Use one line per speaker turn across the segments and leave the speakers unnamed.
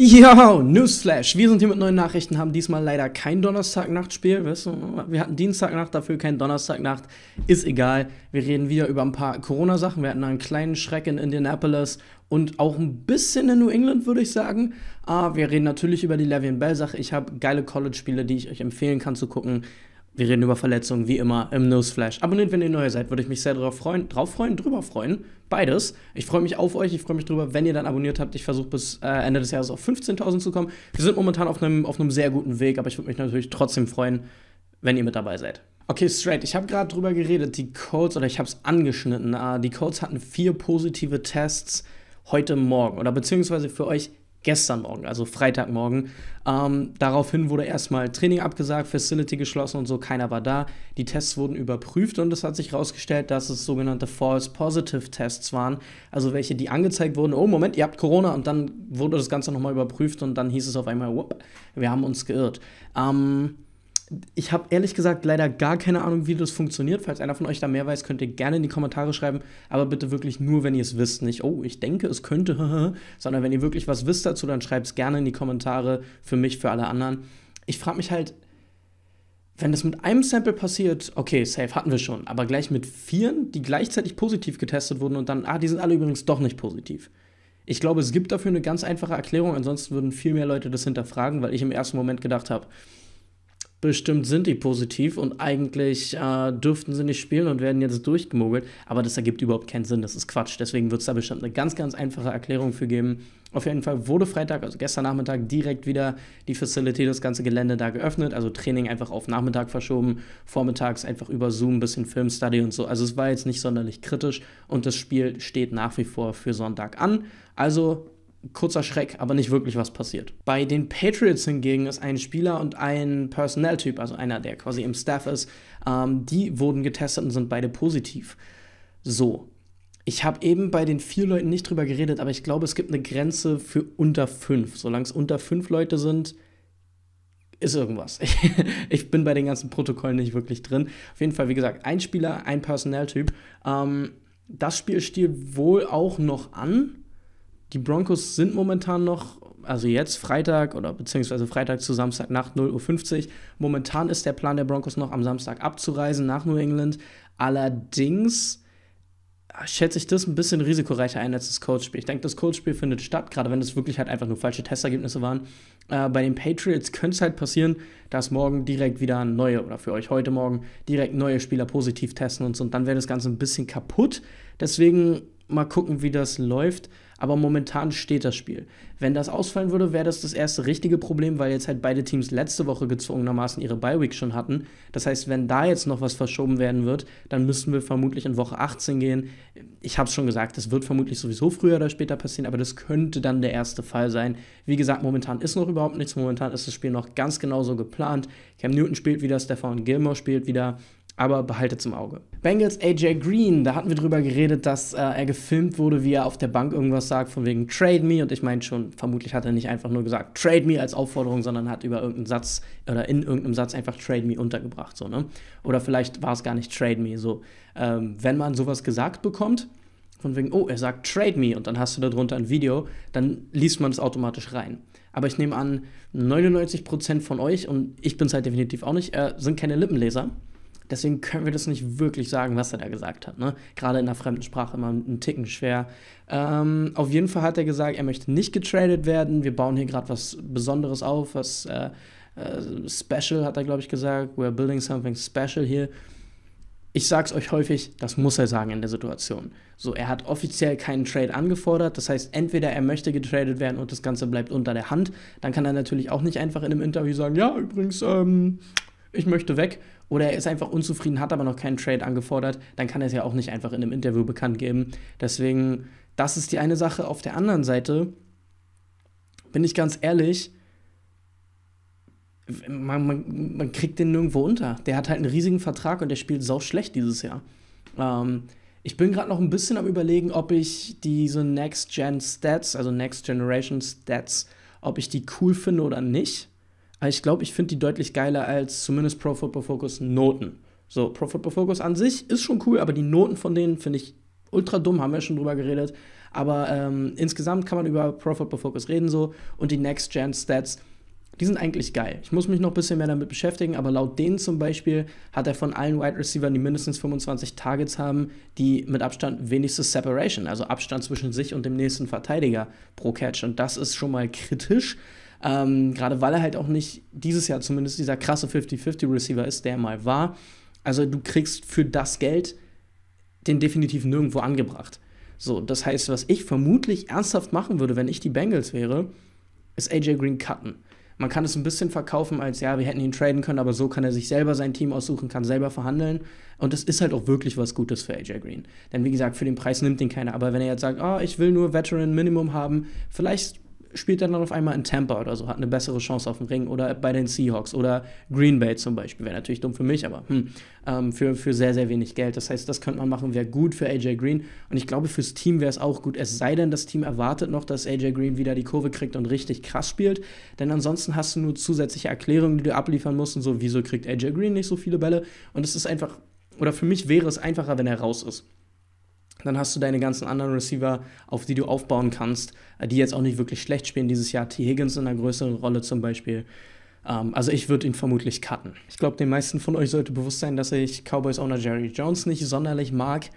Ja, Newsflash. Wir sind hier mit neuen Nachrichten, haben diesmal leider kein Donnerstagnachtspiel. Weißt du? Wir hatten Dienstagnacht, dafür kein Donnerstagnacht. Ist egal. Wir reden wieder über ein paar Corona-Sachen. Wir hatten einen kleinen Schreck in Indianapolis und auch ein bisschen in New England, würde ich sagen. Ah, wir reden natürlich über die Levian Bell-Sache. Ich habe geile College-Spiele, die ich euch empfehlen kann zu gucken. Wir reden über Verletzungen, wie immer, im Newsflash. Abonniert, wenn ihr neu seid, würde ich mich sehr drauf freuen, drauf freuen, drüber freuen, beides. Ich freue mich auf euch, ich freue mich drüber, wenn ihr dann abonniert habt. Ich versuche bis äh, Ende des Jahres auf 15.000 zu kommen. Wir sind momentan auf einem auf sehr guten Weg, aber ich würde mich natürlich trotzdem freuen, wenn ihr mit dabei seid. Okay, straight. Ich habe gerade drüber geredet, die Codes, oder ich habe es angeschnitten, äh, die Colts hatten vier positive Tests heute Morgen. Oder beziehungsweise für euch gestern Morgen, also Freitagmorgen. Ähm, daraufhin wurde erstmal Training abgesagt, Facility geschlossen und so, keiner war da. Die Tests wurden überprüft und es hat sich herausgestellt, dass es sogenannte False Positive Tests waren, also welche, die angezeigt wurden, oh Moment, ihr habt Corona und dann wurde das Ganze nochmal überprüft und dann hieß es auf einmal, wir haben uns geirrt. Ähm, ich habe ehrlich gesagt leider gar keine Ahnung, wie das funktioniert. Falls einer von euch da mehr weiß, könnt ihr gerne in die Kommentare schreiben. Aber bitte wirklich nur, wenn ihr es wisst. Nicht, oh, ich denke, es könnte, sondern wenn ihr wirklich was wisst dazu, dann schreibt es gerne in die Kommentare. Für mich, für alle anderen. Ich frage mich halt, wenn das mit einem Sample passiert, okay, safe hatten wir schon, aber gleich mit vieren, die gleichzeitig positiv getestet wurden und dann, ah, die sind alle übrigens doch nicht positiv. Ich glaube, es gibt dafür eine ganz einfache Erklärung, ansonsten würden viel mehr Leute das hinterfragen, weil ich im ersten Moment gedacht habe, bestimmt sind die positiv und eigentlich äh, dürften sie nicht spielen und werden jetzt durchgemogelt. Aber das ergibt überhaupt keinen Sinn, das ist Quatsch. Deswegen wird es da bestimmt eine ganz, ganz einfache Erklärung für geben. Auf jeden Fall wurde Freitag, also gestern Nachmittag, direkt wieder die Facility, das ganze Gelände da geöffnet. Also Training einfach auf Nachmittag verschoben, vormittags einfach über Zoom, ein bisschen Filmstudy und so. Also es war jetzt nicht sonderlich kritisch und das Spiel steht nach wie vor für Sonntag an. Also kurzer Schreck, aber nicht wirklich was passiert. Bei den Patriots hingegen ist ein Spieler und ein Personaltyp, also einer, der quasi im Staff ist, ähm, die wurden getestet und sind beide positiv. So. Ich habe eben bei den vier Leuten nicht drüber geredet, aber ich glaube, es gibt eine Grenze für unter fünf. Solange es unter fünf Leute sind, ist irgendwas. ich bin bei den ganzen Protokollen nicht wirklich drin. Auf jeden Fall, wie gesagt, ein Spieler, ein Personaltyp. Ähm, das Spiel stiehlt wohl auch noch an die Broncos sind momentan noch, also jetzt Freitag oder beziehungsweise Freitag zu Samstag Samstagnacht 0.50 Uhr. Momentan ist der Plan der Broncos noch am Samstag abzureisen nach New England. Allerdings ah, schätze ich das ein bisschen risikoreicher ein als das Coachspiel. Ich denke, das Coachspiel findet statt, gerade wenn es wirklich halt einfach nur falsche Testergebnisse waren. Äh, bei den Patriots könnte es halt passieren, dass morgen direkt wieder neue oder für euch heute Morgen direkt neue Spieler positiv testen und so. Und dann wäre das Ganze ein bisschen kaputt. Deswegen mal gucken, wie das läuft. Aber momentan steht das Spiel. Wenn das ausfallen würde, wäre das das erste richtige Problem, weil jetzt halt beide Teams letzte Woche gezwungenermaßen ihre Bye-Week schon hatten. Das heißt, wenn da jetzt noch was verschoben werden wird, dann müssten wir vermutlich in Woche 18 gehen. Ich habe es schon gesagt, das wird vermutlich sowieso früher oder später passieren, aber das könnte dann der erste Fall sein. Wie gesagt, momentan ist noch überhaupt nichts. Momentan ist das Spiel noch ganz genauso geplant. Cam Newton spielt wieder, Stefan Gilmore spielt wieder aber behaltet im Auge. Bengals AJ Green, da hatten wir drüber geredet, dass äh, er gefilmt wurde, wie er auf der Bank irgendwas sagt, von wegen Trade me. Und ich meine schon, vermutlich hat er nicht einfach nur gesagt Trade me als Aufforderung, sondern hat über irgendeinen Satz oder in irgendeinem Satz einfach Trade me untergebracht. So, ne? Oder vielleicht war es gar nicht Trade me. So, ähm, wenn man sowas gesagt bekommt, von wegen, oh, er sagt Trade me und dann hast du darunter ein Video, dann liest man es automatisch rein. Aber ich nehme an, 99% von euch, und ich bin es halt definitiv auch nicht, äh, sind keine Lippenleser. Deswegen können wir das nicht wirklich sagen, was er da gesagt hat. Ne? Gerade in der fremden Sprache immer einen Ticken schwer. Ähm, auf jeden Fall hat er gesagt, er möchte nicht getradet werden. Wir bauen hier gerade was Besonderes auf, was äh, äh, Special, hat er, glaube ich, gesagt. We're building something special here. Ich sag's euch häufig, das muss er sagen in der Situation. So, er hat offiziell keinen Trade angefordert. Das heißt, entweder er möchte getradet werden und das Ganze bleibt unter der Hand. Dann kann er natürlich auch nicht einfach in einem Interview sagen, ja, übrigens, ähm, ich möchte weg oder er ist einfach unzufrieden, hat aber noch keinen Trade angefordert, dann kann er es ja auch nicht einfach in einem Interview bekannt geben. Deswegen, das ist die eine Sache. Auf der anderen Seite, bin ich ganz ehrlich, man, man, man kriegt den nirgendwo unter. Der hat halt einen riesigen Vertrag und der spielt sau schlecht dieses Jahr. Ähm, ich bin gerade noch ein bisschen am überlegen, ob ich diese Next Gen Stats, also Next Generation Stats, ob ich die cool finde oder nicht. Aber also Ich glaube, ich finde die deutlich geiler als zumindest Pro Football Focus Noten. So, Pro Football Focus an sich ist schon cool, aber die Noten von denen finde ich ultra dumm, haben wir schon drüber geredet. Aber ähm, insgesamt kann man über Pro Football Focus reden so und die Next Gen Stats. Die sind eigentlich geil. Ich muss mich noch ein bisschen mehr damit beschäftigen, aber laut denen zum Beispiel hat er von allen Wide Receivers, die mindestens 25 Targets haben, die mit Abstand wenigstens Separation, also Abstand zwischen sich und dem nächsten Verteidiger pro Catch. Und das ist schon mal kritisch. Ähm, Gerade weil er halt auch nicht dieses Jahr zumindest dieser krasse 50-50-Receiver ist, der mal war. Also du kriegst für das Geld den definitiv nirgendwo angebracht. So, das heißt, was ich vermutlich ernsthaft machen würde, wenn ich die Bengals wäre, ist AJ Green cutten. Man kann es ein bisschen verkaufen als, ja, wir hätten ihn traden können, aber so kann er sich selber sein Team aussuchen, kann selber verhandeln. Und das ist halt auch wirklich was Gutes für AJ Green. Denn wie gesagt, für den Preis nimmt ihn keiner. Aber wenn er jetzt sagt, oh, ich will nur Veteran Minimum haben, vielleicht spielt er dann auf einmal in Tampa oder so, hat eine bessere Chance auf dem Ring oder bei den Seahawks oder Green Bay zum Beispiel. Wäre natürlich dumm für mich, aber hm, ähm, für, für sehr, sehr wenig Geld. Das heißt, das könnte man machen, wäre gut für AJ Green. Und ich glaube, fürs Team wäre es auch gut, es sei denn, das Team erwartet noch, dass AJ Green wieder die Kurve kriegt und richtig krass spielt. Denn ansonsten hast du nur zusätzliche Erklärungen, die du abliefern musst und so, wieso kriegt AJ Green nicht so viele Bälle? Und es ist einfach, oder für mich wäre es einfacher, wenn er raus ist dann hast du deine ganzen anderen Receiver, auf die du aufbauen kannst, äh, die jetzt auch nicht wirklich schlecht spielen dieses Jahr. T. Higgins in einer größeren Rolle zum Beispiel. Um, ähm, also ich würde ihn vermutlich cutten. Ich glaube, den meisten von euch sollte bewusst sein, dass ich Cowboys Owner Jerry Jones nicht sonderlich mag.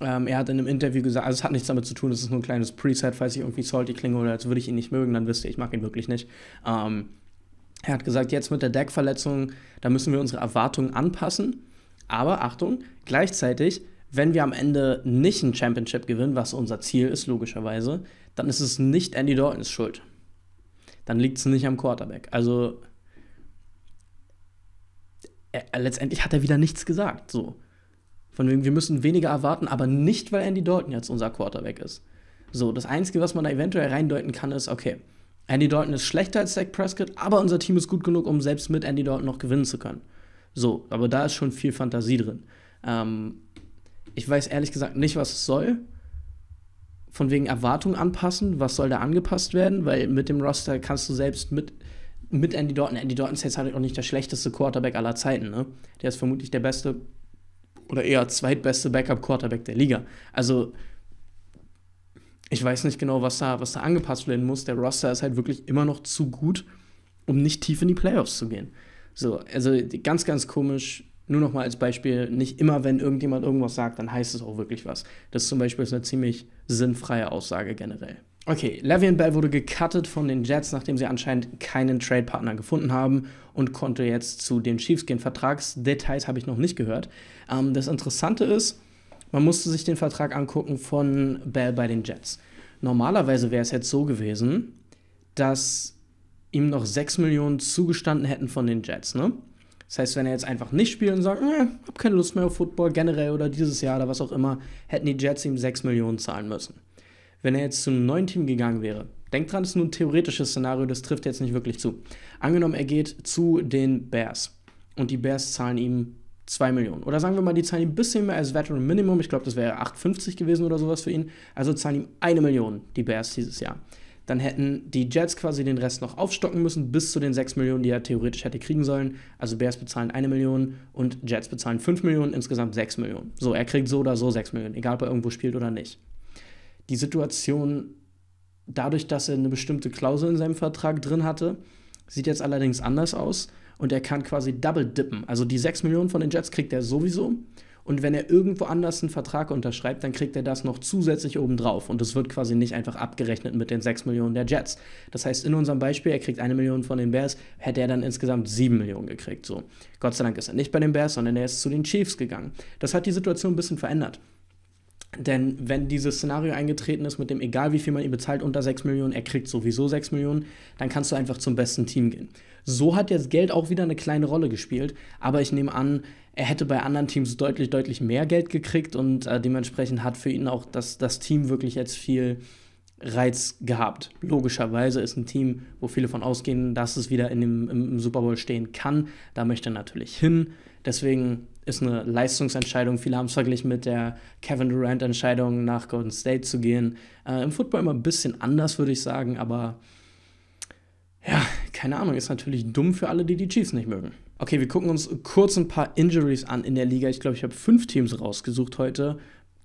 Um, ähm, er hat in einem Interview gesagt, also es hat nichts damit zu tun, es ist nur ein kleines Preset, falls ich irgendwie salty klinge oder als würde ich ihn nicht mögen, dann wisst ihr, ich mag ihn wirklich nicht. Um, ähm, er hat gesagt, jetzt mit der Deckverletzung, da müssen wir unsere Erwartungen anpassen. Aber Achtung, gleichzeitig wenn wir am Ende nicht ein Championship gewinnen, was unser Ziel ist, logischerweise, dann ist es nicht Andy Daltons Schuld. Dann liegt es nicht am Quarterback. Also er, letztendlich hat er wieder nichts gesagt. So. Von wegen, wir müssen weniger erwarten, aber nicht, weil Andy Dalton jetzt unser Quarterback ist. So, das Einzige, was man da eventuell reindeuten kann, ist, okay, Andy Dalton ist schlechter als Dak Prescott, aber unser Team ist gut genug, um selbst mit Andy Dalton noch gewinnen zu können. So, aber da ist schon viel Fantasie drin. Ähm, ich weiß ehrlich gesagt nicht, was es soll. Von wegen Erwartung anpassen, was soll da angepasst werden? Weil mit dem Roster kannst du selbst mit, mit Andy Dorton, Andy Dorton ist jetzt halt auch nicht der schlechteste Quarterback aller Zeiten, ne? Der ist vermutlich der beste oder eher zweitbeste Backup-Quarterback der Liga. Also ich weiß nicht genau, was da, was da angepasst werden muss. Der Roster ist halt wirklich immer noch zu gut, um nicht tief in die Playoffs zu gehen. So, also ganz, ganz komisch nur nochmal als Beispiel, nicht immer, wenn irgendjemand irgendwas sagt, dann heißt es auch wirklich was. Das zum Beispiel ist eine ziemlich sinnfreie Aussage generell. Okay, Le'Veon Bell wurde gecuttet von den Jets, nachdem sie anscheinend keinen Trade-Partner gefunden haben und konnte jetzt zu den Chiefs gehen. Vertragsdetails habe ich noch nicht gehört. Ähm, das Interessante ist, man musste sich den Vertrag angucken von Bell bei den Jets. Normalerweise wäre es jetzt so gewesen, dass ihm noch 6 Millionen zugestanden hätten von den Jets, ne? Das heißt, wenn er jetzt einfach nicht spielt und sagt, äh, ich habe keine Lust mehr auf Football generell oder dieses Jahr oder was auch immer, hätten die Jets ihm 6 Millionen zahlen müssen. Wenn er jetzt zu einem neuen Team gegangen wäre, denkt dran, das ist nur ein theoretisches Szenario, das trifft jetzt nicht wirklich zu. Angenommen, er geht zu den Bears und die Bears zahlen ihm 2 Millionen. Oder sagen wir mal, die zahlen ihm ein bisschen mehr als Veteran Minimum. Ich glaube, das wäre 8,50 gewesen oder sowas für ihn. Also zahlen ihm 1 Million, die Bears dieses Jahr dann hätten die Jets quasi den Rest noch aufstocken müssen, bis zu den 6 Millionen, die er theoretisch hätte kriegen sollen. Also Bears bezahlen 1 Million und Jets bezahlen 5 Millionen, insgesamt 6 Millionen. So, er kriegt so oder so 6 Millionen, egal ob er irgendwo spielt oder nicht. Die Situation, dadurch, dass er eine bestimmte Klausel in seinem Vertrag drin hatte, sieht jetzt allerdings anders aus und er kann quasi double dippen. Also die 6 Millionen von den Jets kriegt er sowieso und wenn er irgendwo anders einen Vertrag unterschreibt, dann kriegt er das noch zusätzlich obendrauf. Und es wird quasi nicht einfach abgerechnet mit den 6 Millionen der Jets. Das heißt, in unserem Beispiel, er kriegt eine Million von den Bears, hätte er dann insgesamt 7 Millionen gekriegt. So. Gott sei Dank ist er nicht bei den Bears, sondern er ist zu den Chiefs gegangen. Das hat die Situation ein bisschen verändert. Denn wenn dieses Szenario eingetreten ist, mit dem egal wie viel man ihm bezahlt, unter 6 Millionen, er kriegt sowieso 6 Millionen, dann kannst du einfach zum besten Team gehen. So hat jetzt Geld auch wieder eine kleine Rolle gespielt, aber ich nehme an, er hätte bei anderen Teams deutlich, deutlich mehr Geld gekriegt und äh, dementsprechend hat für ihn auch das, das Team wirklich jetzt viel Reiz gehabt. Logischerweise ist ein Team, wo viele von ausgehen, dass es wieder in dem, im Super Bowl stehen kann. Da möchte er natürlich hin. Deswegen ist eine Leistungsentscheidung. Viele haben es verglichen mit der Kevin Durant-Entscheidung, nach Golden State zu gehen. Äh, Im Football immer ein bisschen anders, würde ich sagen, aber ja, keine Ahnung, ist natürlich dumm für alle, die die Chiefs nicht mögen. Okay, wir gucken uns kurz ein paar Injuries an in der Liga. Ich glaube, ich habe fünf Teams rausgesucht heute.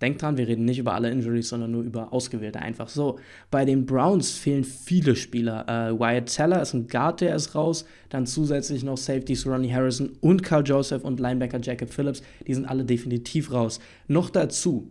Denkt dran, wir reden nicht über alle Injuries, sondern nur über ausgewählte einfach so. Bei den Browns fehlen viele Spieler. Äh, Wyatt Teller ist ein Guard, der ist raus. Dann zusätzlich noch Safeties Ronnie Harrison und Carl Joseph und Linebacker Jacob Phillips. Die sind alle definitiv raus. Noch dazu,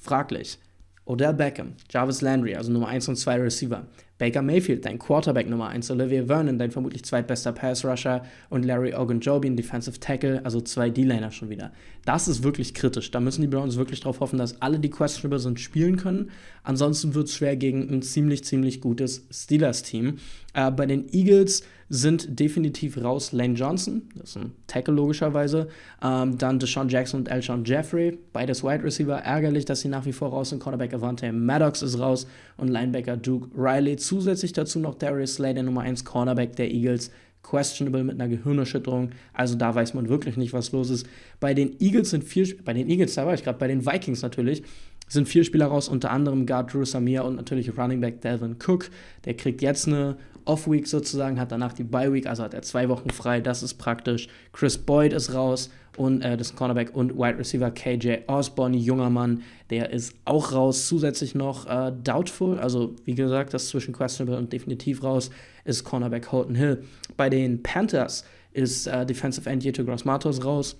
fraglich, Odell Beckham, Jarvis Landry, also Nummer 1 und 2 Receiver, Baker Mayfield, dein Quarterback Nummer 1, Olivier Vernon, dein vermutlich zweitbester Pass-Rusher und Larry Ogunjobi, Defensive Tackle, also zwei D-Liner schon wieder. Das ist wirklich kritisch. Da müssen die Browns wirklich darauf hoffen, dass alle, die questionable sind, spielen können. Ansonsten wird es schwer gegen ein ziemlich, ziemlich gutes Steelers-Team. Äh, bei den Eagles sind definitiv raus Lane Johnson, das ist ein Tackle logischerweise, ähm, dann Deshaun Jackson und Elshon Jeffrey, beides Wide Receiver. Ärgerlich, dass sie nach wie vor raus sind. Cornerback Avante Maddox ist raus und Linebacker Duke Riley zusätzlich dazu noch Darius Slay, der Nummer 1 Cornerback der Eagles, questionable mit einer Gehirnerschütterung. Also da weiß man wirklich nicht, was los ist. Bei den Eagles sind vier, bei den Eagles, da war ich gerade, bei den Vikings natürlich, sind vier Spieler raus, unter anderem Guard Drew Samir und natürlich Running Back Delvin Cook. Der kriegt jetzt eine Off-Week sozusagen, hat danach die Bye-Week, also hat er zwei Wochen frei, das ist praktisch. Chris Boyd ist raus und äh, das ist ein Cornerback und Wide Receiver KJ Osborne, junger Mann, der ist auch raus. Zusätzlich noch äh, doubtful, also wie gesagt, das zwischen questionable und definitiv raus, ist Cornerback Houghton Hill. Bei den Panthers ist äh, Defensive End Yeto Grossmatos raus.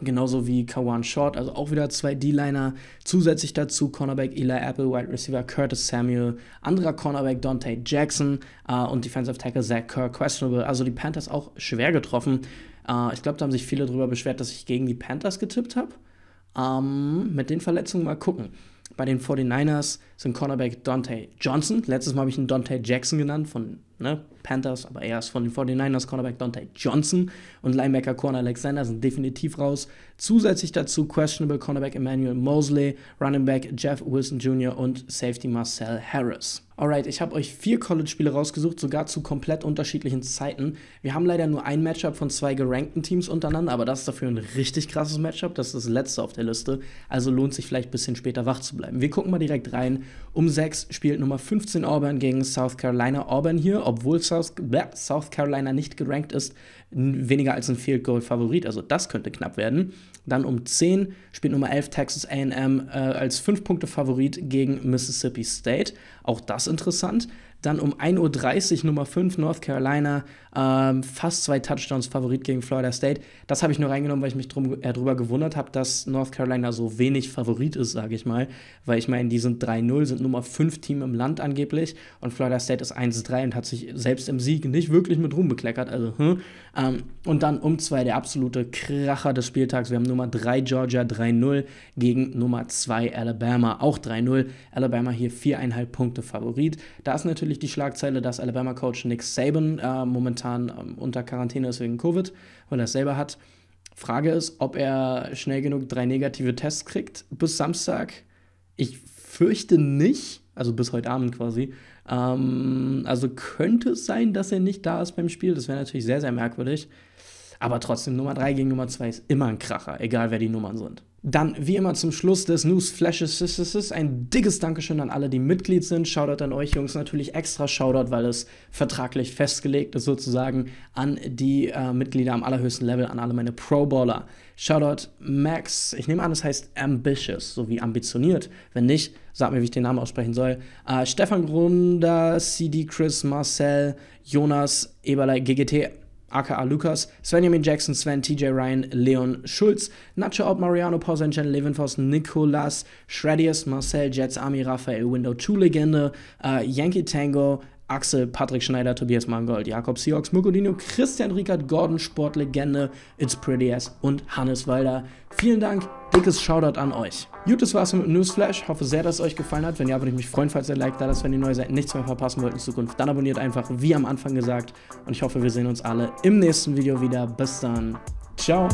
Genauso wie Kawan Short, also auch wieder zwei D-Liner. Zusätzlich dazu Cornerback Eli Apple, Wide Receiver Curtis Samuel, anderer Cornerback Dante Jackson äh, und Defensive Tackle Zach Kerr, questionable. Also die Panthers auch schwer getroffen. Äh, ich glaube, da haben sich viele darüber beschwert, dass ich gegen die Panthers getippt habe. Ähm, mit den Verletzungen mal gucken. Bei den 49ers sind Cornerback Dante Johnson. Letztes Mal habe ich ihn Dante Jackson genannt von ne, Panthers, aber er ist von den 49ers, Cornerback Dante Johnson und Linebacker Corner Alexander sind definitiv raus. Zusätzlich dazu questionable Cornerback Emmanuel Mosley, Running Back Jeff Wilson Jr. und Safety Marcel Harris. Alright, ich habe euch vier College-Spiele rausgesucht, sogar zu komplett unterschiedlichen Zeiten. Wir haben leider nur ein Matchup von zwei gerankten Teams untereinander, aber das ist dafür ein richtig krasses Matchup. Das ist das letzte auf der Liste. Also lohnt sich vielleicht ein bisschen später wach zu bleiben. Wir gucken mal direkt rein. Um sechs spielt Nummer 15 Auburn gegen South Carolina. Auburn hier obwohl South, South Carolina nicht gerankt ist, weniger als ein Field Goal Favorit. Also das könnte knapp werden. Dann um 10 spielt Nummer 11 Texas AM äh, als 5-Punkte-Favorit gegen Mississippi State. Auch das interessant. Dann um 1.30 Uhr Nummer 5 North Carolina, ähm, fast zwei Touchdowns Favorit gegen Florida State. Das habe ich nur reingenommen, weil ich mich drum, äh, drüber gewundert habe, dass North Carolina so wenig Favorit ist, sage ich mal. Weil ich meine, die sind 3-0, sind Nummer 5 Team im Land angeblich und Florida State ist 1-3 und hat sich selbst im Sieg nicht wirklich mit Ruhm bekleckert. Also, hm. ähm, und dann um 2 der absolute Kracher des Spieltags. Wir haben Nummer 3 Georgia 3-0 gegen Nummer 2 Alabama auch 3-0. Alabama hier viereinhalb Punkte Favorit. Da ist natürlich natürlich die Schlagzeile, dass Alabama-Coach Nick Saban äh, momentan ähm, unter Quarantäne ist wegen Covid, weil er es selber hat. Frage ist, ob er schnell genug drei negative Tests kriegt bis Samstag. Ich fürchte nicht, also bis heute Abend quasi. Ähm, also könnte es sein, dass er nicht da ist beim Spiel. Das wäre natürlich sehr, sehr merkwürdig. Aber trotzdem, Nummer 3 gegen Nummer 2 ist immer ein Kracher, egal wer die Nummern sind. Dann, wie immer zum Schluss des News Newsflashes, ein dickes Dankeschön an alle, die Mitglied sind. Shoutout an euch, Jungs. Natürlich extra Shoutout, weil es vertraglich festgelegt ist, sozusagen an die äh, Mitglieder am allerhöchsten Level, an alle meine Pro-Baller. Shoutout Max. Ich nehme an, es heißt ambitious, so wie ambitioniert. Wenn nicht, sag mir, wie ich den Namen aussprechen soll. Äh, Stefan Grunder, CD Chris, Marcel, Jonas, Eberle, GGT, aka Lukas, Svenjamin Jackson, Sven, TJ Ryan, Leon Schulz, Nacho Out, Mariano Pausenchen, Levinfoss, Nicolas, Shreddius, Marcel Jets, Army, Raphael Window, 2 Legende, äh, Yankee Tango, Axel, Patrick Schneider, Tobias Mangold, Jakob Seahawks, Mugodino, Christian Rickert, Gordon, Sportlegende, It's Pretty Ass und Hannes Walder. Vielen Dank, dickes Shoutout an euch. Gut, das war's mit Newsflash. Hoffe sehr, dass es euch gefallen hat. Wenn ja, würde ich mich freuen, falls ihr ein Like da lasst, wenn ihr neu seid, nichts mehr verpassen wollt in Zukunft. Dann abonniert einfach, wie am Anfang gesagt. Und ich hoffe, wir sehen uns alle im nächsten Video wieder. Bis dann. Ciao.